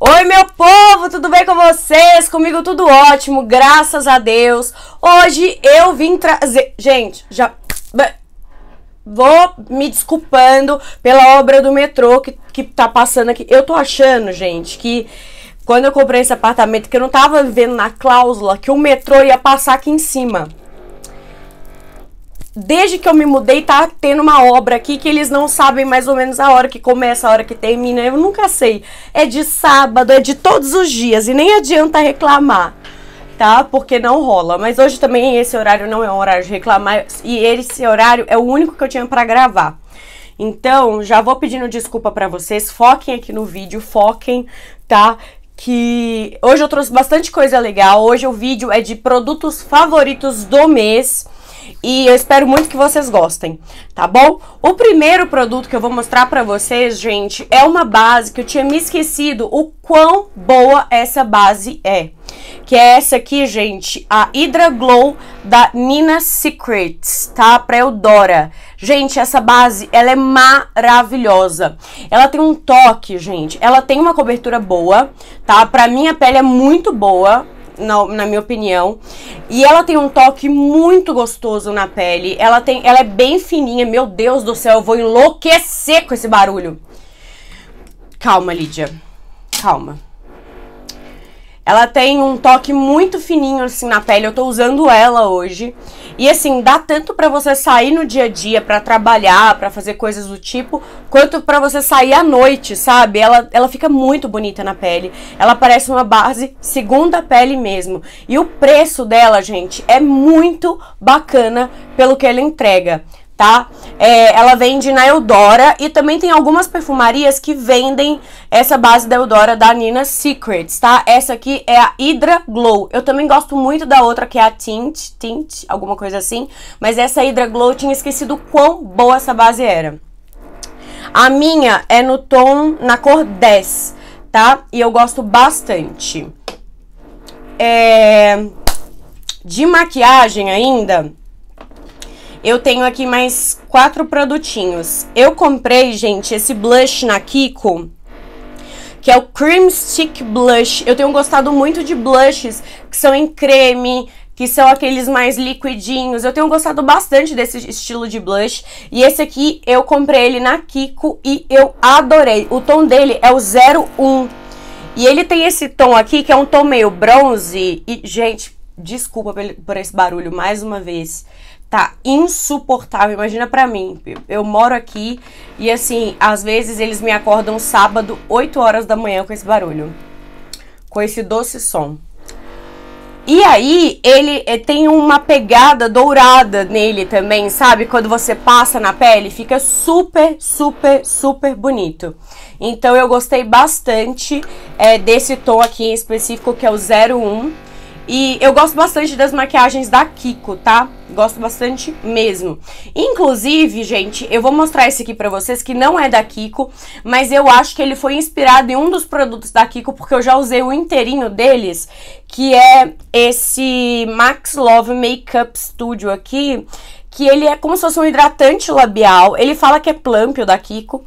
Oi, meu povo, tudo bem com vocês? Comigo tudo ótimo, graças a Deus. Hoje eu vim trazer. Gente, já. Vou me desculpando pela obra do metrô que, que tá passando aqui. Eu tô achando, gente, que quando eu comprei esse apartamento, que eu não tava vendo na cláusula que o metrô ia passar aqui em cima desde que eu me mudei, tá tendo uma obra aqui que eles não sabem mais ou menos a hora que começa, a hora que termina. Eu nunca sei. É de sábado, é de todos os dias. E nem adianta reclamar, tá? Porque não rola. Mas hoje também esse horário não é um horário de reclamar. E esse horário é o único que eu tinha para gravar. Então, já vou pedindo desculpa para vocês. Foquem aqui no vídeo, foquem, tá? Que hoje eu trouxe bastante coisa legal. Hoje o vídeo é de produtos favoritos do mês e eu espero muito que vocês gostem, tá bom? O primeiro produto que eu vou mostrar pra vocês, gente, é uma base que eu tinha me esquecido o quão boa essa base é. Que é essa aqui, gente, a Hydra Glow da Nina Secrets, tá? Pra Eudora. Gente, essa base, ela é maravilhosa. Ela tem um toque, gente. Ela tem uma cobertura boa, tá? Pra minha pele é muito boa, na, na, minha opinião. E ela tem um toque muito gostoso na pele. Ela tem, ela é bem fininha. Meu Deus do céu, eu vou enlouquecer com esse barulho. Calma, Lídia. Calma. Ela tem um toque muito fininho assim na pele. Eu tô usando ela hoje. E assim, dá tanto para você sair no dia a dia para trabalhar, para fazer coisas do tipo, quanto para você sair à noite, sabe? Ela ela fica muito bonita na pele. Ela parece uma base segunda pele mesmo. E o preço dela, gente, é muito bacana pelo que ela entrega tá? É, ela vende na Eudora e também tem algumas perfumarias que vendem essa base da Eudora da Nina Secrets, tá? Essa aqui é a Hydra Glow. Eu também gosto muito da outra que é a Tint, Tint, alguma coisa assim, mas essa Hydra Glow eu tinha esquecido quão boa essa base era. A minha é no tom, na cor 10, tá? E eu gosto bastante. É... De maquiagem ainda, eu tenho aqui mais quatro produtinhos. Eu comprei, gente, esse blush na Kiko, que é o Cream Stick Blush. Eu tenho gostado muito de blushes que são em creme, que são aqueles mais liquidinhos. Eu tenho gostado bastante desse estilo de blush. E esse aqui eu comprei ele na Kiko e eu adorei. O tom dele é o 01. E ele tem esse tom aqui, que é um tom meio bronze. E, gente, desculpa por esse barulho mais uma vez tá insuportável. Imagina para mim, eu moro aqui e assim, às vezes eles me acordam sábado, 8 horas da manhã com esse barulho, com esse doce som. E aí, ele eh, tem uma pegada dourada nele também, sabe? Quando você passa na pele, fica super, super, super bonito. Então, eu gostei bastante é, desse tom aqui em específico, que é o 01 e eu gosto bastante das maquiagens da Kiko, tá? Gosto bastante mesmo. Inclusive, gente, eu vou mostrar esse aqui pra vocês, que não é da Kiko, mas eu acho que ele foi inspirado em um dos produtos da Kiko, porque eu já usei o inteirinho deles, que é esse Max Love Makeup Studio aqui, que ele é como se fosse um hidratante labial. Ele fala que é plump da Kiko,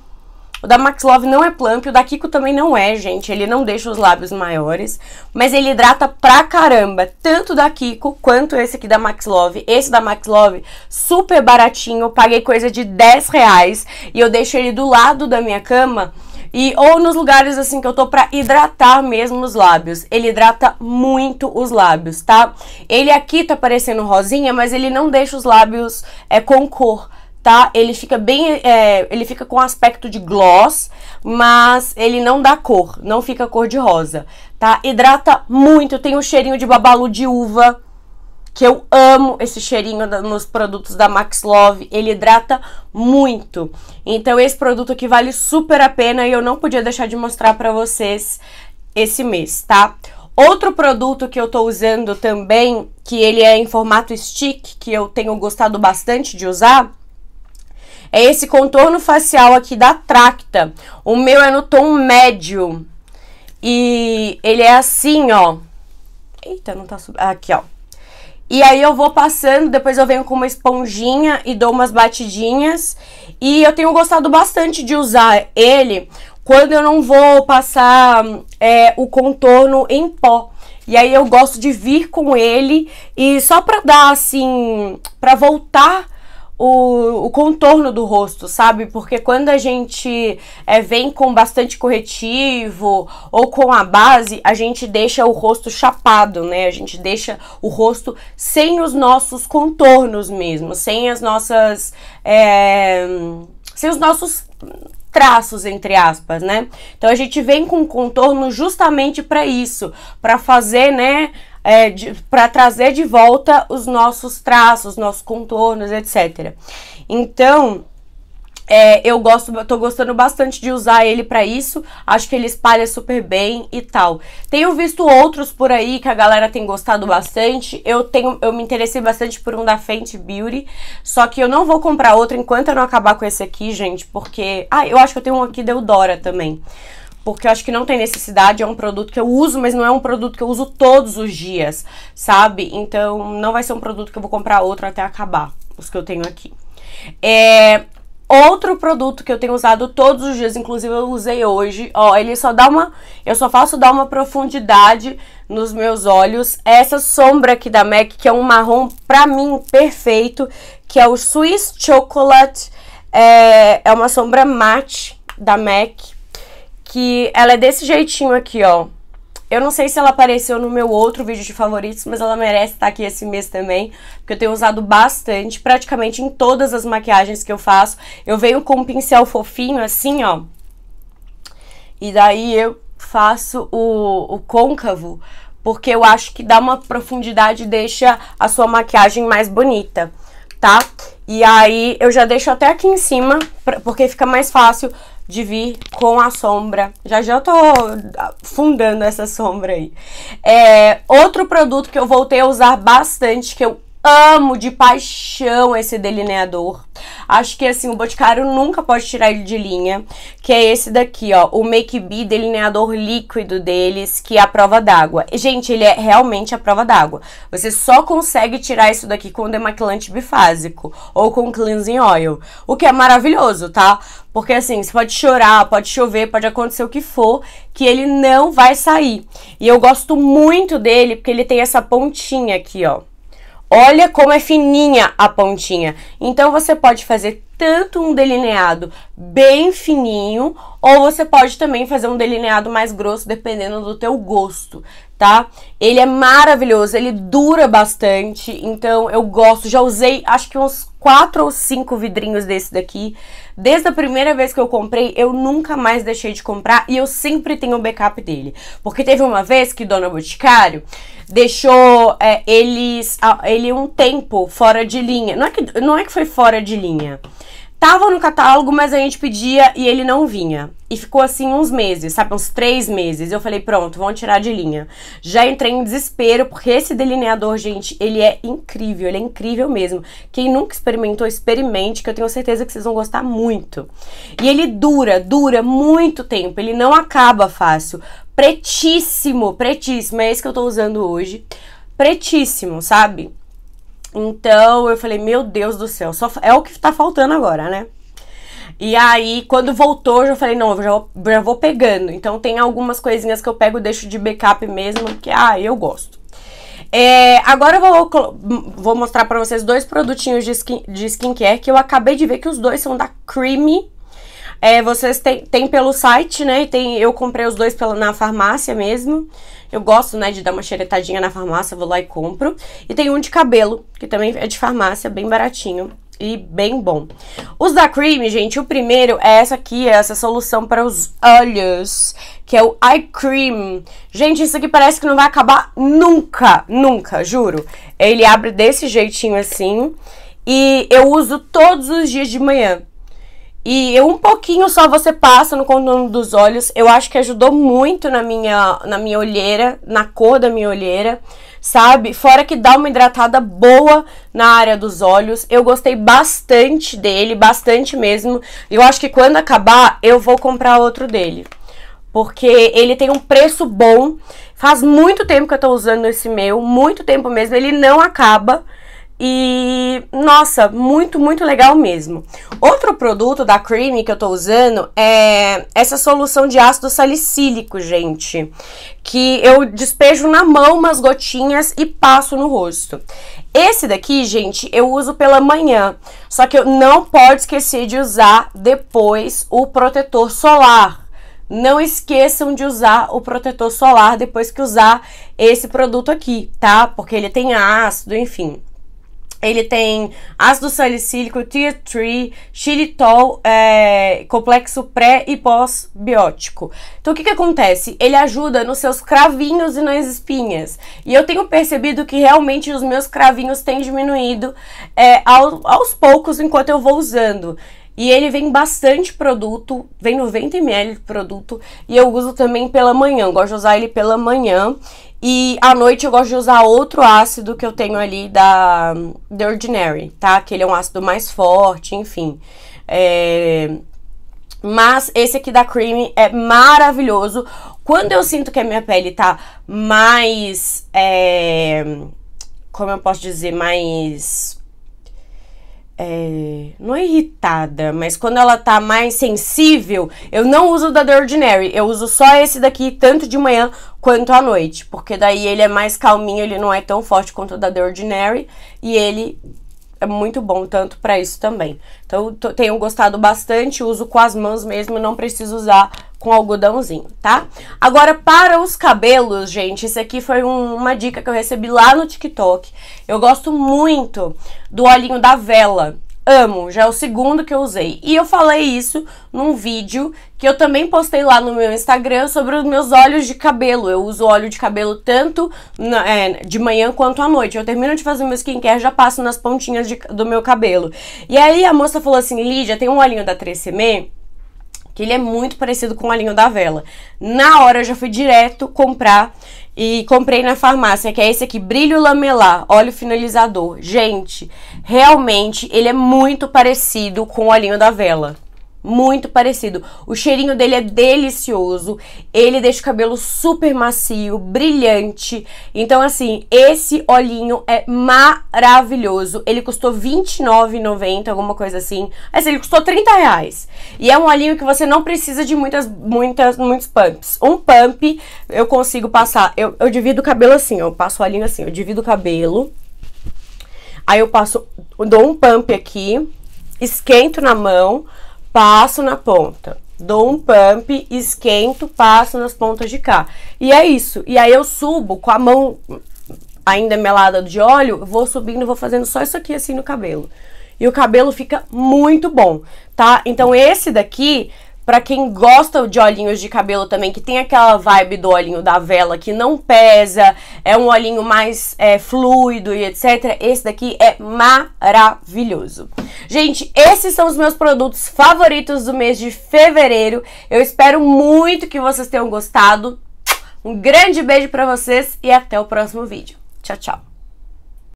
o da Max Love não é plump, o da Kiko também não é, gente. Ele não deixa os lábios maiores, mas ele hidrata pra caramba, tanto da Kiko quanto esse aqui da Max Love. Esse da Max Love, super baratinho, eu paguei coisa de 10 reais e eu deixo ele do lado da minha cama e ou nos lugares assim que eu tô pra hidratar mesmo os lábios. Ele hidrata muito os lábios, tá? Ele aqui tá parecendo rosinha, mas ele não deixa os lábios é, com cor tá? Ele fica bem, é, ele fica com aspecto de gloss, mas ele não dá cor, não fica cor de rosa, tá? Hidrata muito, tem um cheirinho de babalu de uva, que eu amo esse cheirinho nos produtos da Max Love, ele hidrata muito. Então esse produto aqui vale super a pena e eu não podia deixar de mostrar para vocês esse mês, tá? Outro produto que eu tô usando também, que ele é em formato stick, que eu tenho gostado bastante de usar, é esse contorno facial aqui da Tracta. O meu é no tom médio. E ele é assim, ó. Eita, não tá subindo. Aqui, ó. E aí eu vou passando, depois eu venho com uma esponjinha e dou umas batidinhas. E eu tenho gostado bastante de usar ele quando eu não vou passar é, o contorno em pó. E aí eu gosto de vir com ele e só pra dar assim, pra voltar o, o, contorno do rosto, sabe? Porque quando a gente é, vem com bastante corretivo ou com a base, a gente deixa o rosto chapado, né? A gente deixa o rosto sem os nossos contornos mesmo, sem as nossas. É, sem os nossos traços, entre aspas, né? Então a gente vem com contorno justamente para isso, para fazer, né, é, para trazer de volta os nossos traços, nossos contornos, etc. Então, é, eu gosto, eu tô gostando bastante de usar ele para isso. Acho que ele espalha super bem e tal. Tenho visto outros por aí que a galera tem gostado bastante. Eu tenho, eu me interessei bastante por um da Fenty Beauty, só que eu não vou comprar outro enquanto eu não acabar com esse aqui, gente, porque ah, eu acho que eu tenho um aqui da Eudora também porque eu acho que não tem necessidade, é um produto que eu uso, mas não é um produto que eu uso todos os dias, sabe? Então não vai ser um produto que eu vou comprar outro até acabar, os que eu tenho aqui. É, Outro produto que eu tenho usado todos os dias, inclusive eu usei hoje, ó, ele só dá uma, eu só faço dar uma profundidade nos meus olhos. É essa sombra aqui da MAC, que é um marrom pra mim perfeito, que é o Swiss Chocolate, é, é uma sombra matte da MAC que ela é desse jeitinho aqui, ó. Eu não sei se ela apareceu no meu outro vídeo de favoritos, mas ela merece estar tá aqui esse mês também, porque eu tenho usado bastante, praticamente em todas as maquiagens que eu faço. Eu venho com um pincel fofinho, assim, ó. E daí eu faço o, o côncavo, porque eu acho que dá uma profundidade e deixa a sua maquiagem mais bonita, tá? E aí eu já deixo até aqui em cima, porque fica mais fácil de vir com a sombra. Já já eu tô ah, fundando essa sombra aí. É, outro produto que eu voltei a usar bastante, que eu amo de paixão esse delineador. Acho que assim, o Boticário nunca pode tirar ele de linha, que é esse daqui, ó, o Make Be delineador líquido deles, que é a prova d'água. Gente, ele é realmente a prova d'água. Você só consegue tirar isso daqui com demaquilante bifásico ou com cleansing oil, o que é maravilhoso, tá? Porque assim, você pode chorar, pode chover, pode acontecer o que for, que ele não vai sair. E eu gosto muito dele porque ele tem essa pontinha aqui, ó. Olha como é fininha a pontinha. Então você pode fazer tanto um delineado bem fininho, ou você pode também fazer um delineado mais grosso, dependendo do teu gosto tá? Ele é maravilhoso, ele dura bastante, então eu gosto. Já usei acho que uns 4 ou 5 vidrinhos desse daqui. Desde a primeira vez que eu comprei, eu nunca mais deixei de comprar e eu sempre tenho o backup dele. Porque teve uma vez que Dona Boticário deixou é, eles, ele um tempo fora de linha. Não é, que, não é que foi fora de linha. Tava no catálogo, mas a gente pedia e ele não vinha. E ficou assim uns meses, sabe? Uns três meses. Eu falei, pronto, vão tirar de linha. Já entrei em desespero, porque esse delineador, gente, ele é incrível, ele é incrível mesmo. Quem nunca experimentou, experimente, que eu tenho certeza que vocês vão gostar muito. E ele dura, dura muito tempo, ele não acaba fácil. Pretíssimo, pretíssimo, é esse que eu tô usando hoje. Pretíssimo, sabe? Então eu falei, meu Deus do céu, só é o que tá faltando agora, né? E aí, quando voltou, eu já falei, não, eu já, já vou pegando. Então tem algumas coisinhas que eu pego, deixo de backup mesmo, que ah, eu gosto. É, agora eu vou, vou mostrar para vocês dois produtinhos de, skin, de skincare que eu acabei de ver que os dois são da Creamy é, vocês têm, pelo site, né? Tem, eu comprei os dois pela, na farmácia mesmo. Eu gosto, né, de dar uma xeretadinha na farmácia, vou lá e compro. E tem um de cabelo, que também é de farmácia, bem baratinho e bem bom. Os da Cream, gente, o primeiro é essa aqui, é essa solução para os olhos, que é o Eye Cream. Gente, isso aqui parece que não vai acabar nunca, nunca, juro. Ele abre desse jeitinho assim e eu uso todos os dias de manhã. E um pouquinho só você passa no contorno dos olhos. Eu acho que ajudou muito na minha, na minha olheira, na cor da minha olheira, sabe? Fora que dá uma hidratada boa na área dos olhos. Eu gostei bastante dele, bastante mesmo. Eu acho que quando acabar, eu vou comprar outro dele. Porque ele tem um preço bom. Faz muito tempo que eu tô usando esse meu, muito tempo mesmo. Ele não acaba. E nossa, muito, muito legal mesmo. Outro produto da Creamy que eu tô usando é essa solução de ácido salicílico, gente, que eu despejo na mão umas gotinhas e passo no rosto. Esse daqui, gente, eu uso pela manhã, só que eu não pode esquecer de usar depois o protetor solar. Não esqueçam de usar o protetor solar depois que usar esse produto aqui, tá? Porque ele tem ácido, enfim. Ele tem ácido salicílico, tier 3, xilitol, é, complexo pré e pós-biótico. Então, o que, que acontece? Ele ajuda nos seus cravinhos e nas espinhas. E eu tenho percebido que realmente os meus cravinhos têm diminuído é, ao, aos poucos enquanto eu vou usando. E ele vem bastante produto, vem 90 ml de produto. E eu uso também pela manhã, eu gosto de usar ele pela manhã. E à noite eu gosto de usar outro ácido que eu tenho ali da The Ordinary, tá? Que ele é um ácido mais forte, enfim. É... Mas esse aqui da Cream é maravilhoso. Quando eu sinto que a minha pele tá mais. É... Como eu posso dizer? Mais é, não é irritada, mas quando ela tá mais sensível, eu não uso o da The Ordinary, eu uso só esse daqui, tanto de manhã quanto à noite, porque daí ele é mais calminho, ele não é tão forte quanto o da The Ordinary, e ele é muito bom tanto para isso também. Então, tenho gostado bastante, uso com as mãos mesmo, não preciso usar com algodãozinho, tá? Agora, para os cabelos, gente, isso aqui foi um, uma dica que eu recebi lá no TikTok. Eu gosto muito do olhinho da vela. Amo, já é o segundo que eu usei. E eu falei isso num vídeo que eu também postei lá no meu Instagram sobre os meus óleos de cabelo. Eu uso óleo de cabelo tanto na, é, de manhã quanto à noite. Eu termino de fazer meu skincare, já passo nas pontinhas de, do meu cabelo. E aí a moça falou assim: Lídia, tem um olhinho da 3 que ele é muito parecido com o alinho da vela. Na hora eu já fui direto comprar e comprei na farmácia, que é esse aqui, brilho lamelar, óleo finalizador. Gente, realmente ele é muito parecido com o alinho da vela muito parecido. O cheirinho dele é delicioso, ele deixa o cabelo super macio, brilhante. Então, assim, esse olhinho é maravilhoso. Ele custou R$29,90, alguma coisa assim. Mas ele custou 30 reais. E é um olhinho que você não precisa de muitas, muitas, muitos pumps. Um pump eu consigo passar, eu, eu divido o cabelo assim, eu passo o olhinho assim, eu divido o cabelo. Aí eu passo, dou um pump aqui, esquento na mão, passo na ponta, dou um pump, esquento, passo nas pontas de cá. E é isso. E aí eu subo com a mão ainda melada de óleo, vou subindo, vou fazendo só isso aqui assim no cabelo. E o cabelo fica muito bom, tá? Então esse daqui para quem gosta de olhinhos de cabelo também, que tem aquela vibe do olhinho da vela que não pesa, é um olhinho mais é, fluido e etc. Esse daqui é maravilhoso. Gente, esses são os meus produtos favoritos do mês de fevereiro. Eu espero muito que vocês tenham gostado. Um grande beijo para vocês e até o próximo vídeo. Tchau, tchau.